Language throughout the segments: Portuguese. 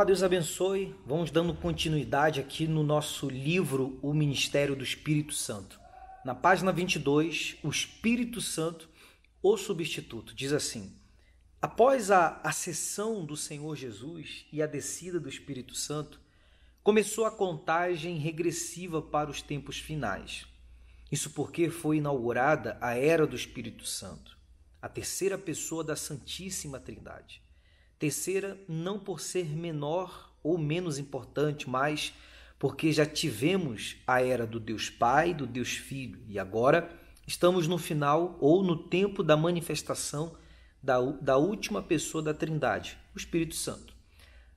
Olá, Deus abençoe. Vamos dando continuidade aqui no nosso livro O Ministério do Espírito Santo. Na página 22, o Espírito Santo, o substituto, diz assim: Após a ascensão do Senhor Jesus e a descida do Espírito Santo, começou a contagem regressiva para os tempos finais. Isso porque foi inaugurada a era do Espírito Santo, a terceira pessoa da Santíssima Trindade. Terceira, não por ser menor ou menos importante, mas porque já tivemos a era do Deus Pai, do Deus Filho, e agora estamos no final ou no tempo da manifestação da, da última pessoa da Trindade, o Espírito Santo.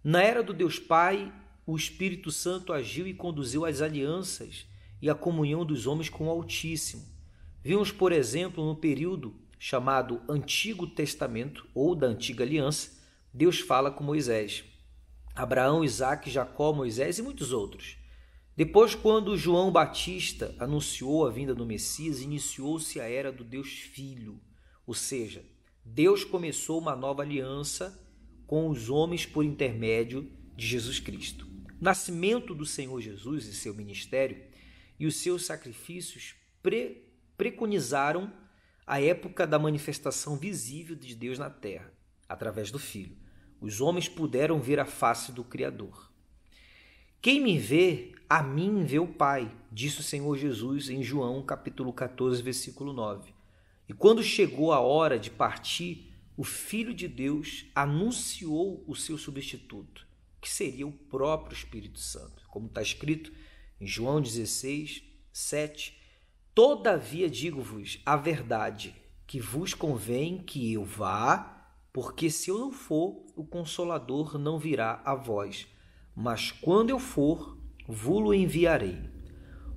Na era do Deus Pai, o Espírito Santo agiu e conduziu as alianças e a comunhão dos homens com o Altíssimo. Vimos, por exemplo, no período chamado Antigo Testamento ou da Antiga Aliança, Deus fala com Moisés. Abraão, Isaac, Jacó, Moisés e muitos outros. Depois, quando João Batista anunciou a vinda do Messias, iniciou-se a era do Deus Filho, ou seja, Deus começou uma nova aliança com os homens por intermédio de Jesus Cristo. O nascimento do Senhor Jesus e seu ministério e os seus sacrifícios pre preconizaram a época da manifestação visível de Deus na terra, através do Filho. Os homens puderam ver a face do Criador. Quem me vê, a mim vê o Pai, disse o Senhor Jesus em João capítulo 14, versículo 9. E quando chegou a hora de partir, o Filho de Deus anunciou o seu substituto, que seria o próprio Espírito Santo. Como está escrito em João 16, 7, Todavia digo-vos a verdade, que vos convém que eu vá porque se eu não for, o Consolador não virá a vós. Mas quando eu for, vulo enviarei.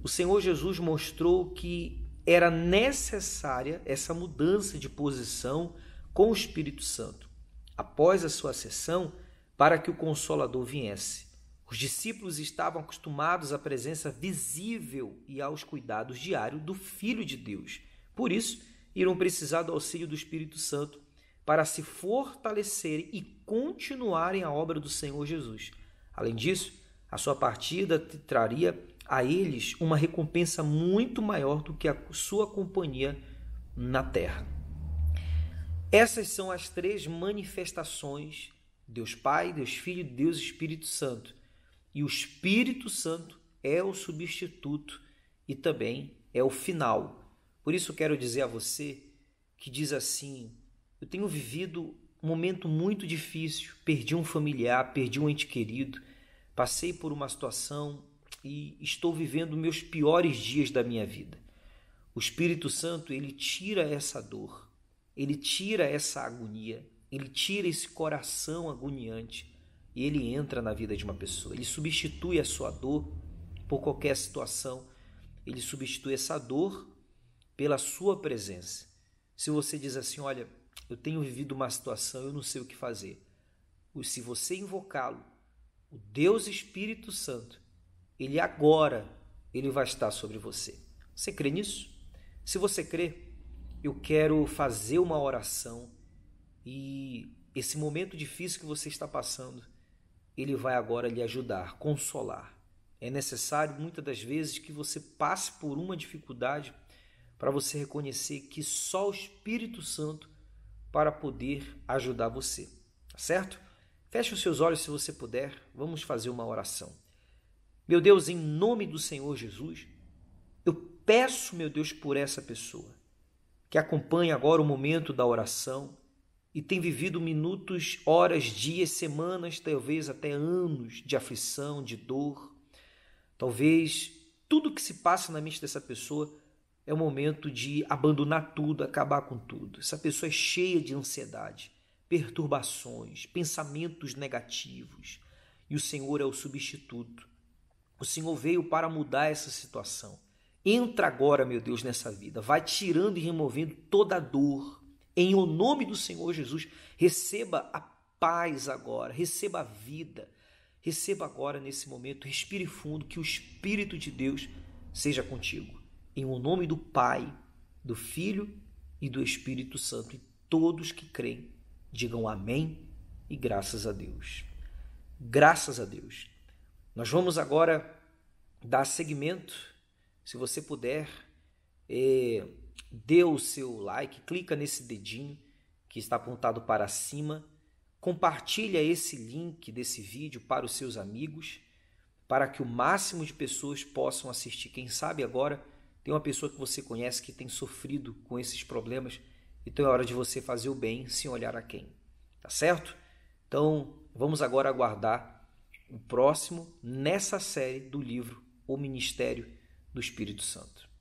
O Senhor Jesus mostrou que era necessária essa mudança de posição com o Espírito Santo, após a sua sessão, para que o Consolador viesse. Os discípulos estavam acostumados à presença visível e aos cuidados diários do Filho de Deus. Por isso, irão precisar do auxílio do Espírito Santo para se fortalecerem e continuarem a obra do Senhor Jesus. Além disso, a sua partida traria a eles uma recompensa muito maior do que a sua companhia na terra. Essas são as três manifestações: Deus Pai, Deus Filho, Deus Espírito Santo. E o Espírito Santo é o substituto e também é o final. Por isso quero dizer a você que diz assim eu tenho vivido um momento muito difícil. Perdi um familiar, perdi um ente querido, passei por uma situação e estou vivendo meus piores dias da minha vida. O Espírito Santo, ele tira essa dor, ele tira essa agonia, ele tira esse coração agoniante e ele entra na vida de uma pessoa. Ele substitui a sua dor por qualquer situação. Ele substitui essa dor pela sua presença. Se você diz assim, olha, eu tenho vivido uma situação, eu não sei o que fazer. E se você invocá-lo, o Deus Espírito Santo, ele agora, ele vai estar sobre você. Você crê nisso? Se você crê, eu quero fazer uma oração e esse momento difícil que você está passando, ele vai agora lhe ajudar, consolar. É necessário muitas das vezes que você passe por uma dificuldade para você reconhecer que só o Espírito Santo para poder ajudar você, tá certo? Feche os seus olhos se você puder, vamos fazer uma oração. Meu Deus, em nome do Senhor Jesus, eu peço, meu Deus, por essa pessoa que acompanha agora o momento da oração e tem vivido minutos, horas, dias, semanas, talvez até anos de aflição, de dor. Talvez tudo que se passa na mente dessa pessoa é o momento de abandonar tudo, acabar com tudo. Essa pessoa é cheia de ansiedade, perturbações, pensamentos negativos, e o Senhor é o substituto. O Senhor veio para mudar essa situação. Entra agora, meu Deus, nessa vida. Vai tirando e removendo toda a dor. Em o nome do Senhor Jesus, receba a paz agora, receba a vida. Receba agora nesse momento, respire fundo, que o Espírito de Deus seja contigo. Em o nome do Pai, do Filho e do Espírito Santo. E todos que creem, digam amém e graças a Deus. Graças a Deus. Nós vamos agora dar seguimento. Se você puder, é, dê o seu like, clica nesse dedinho que está apontado para cima, compartilha esse link desse vídeo para os seus amigos, para que o máximo de pessoas possam assistir. Quem sabe agora tem uma pessoa que você conhece que tem sofrido com esses problemas, então é hora de você fazer o bem sem olhar a quem. Tá certo? Então, vamos agora aguardar o próximo nessa série do livro O Ministério do Espírito Santo.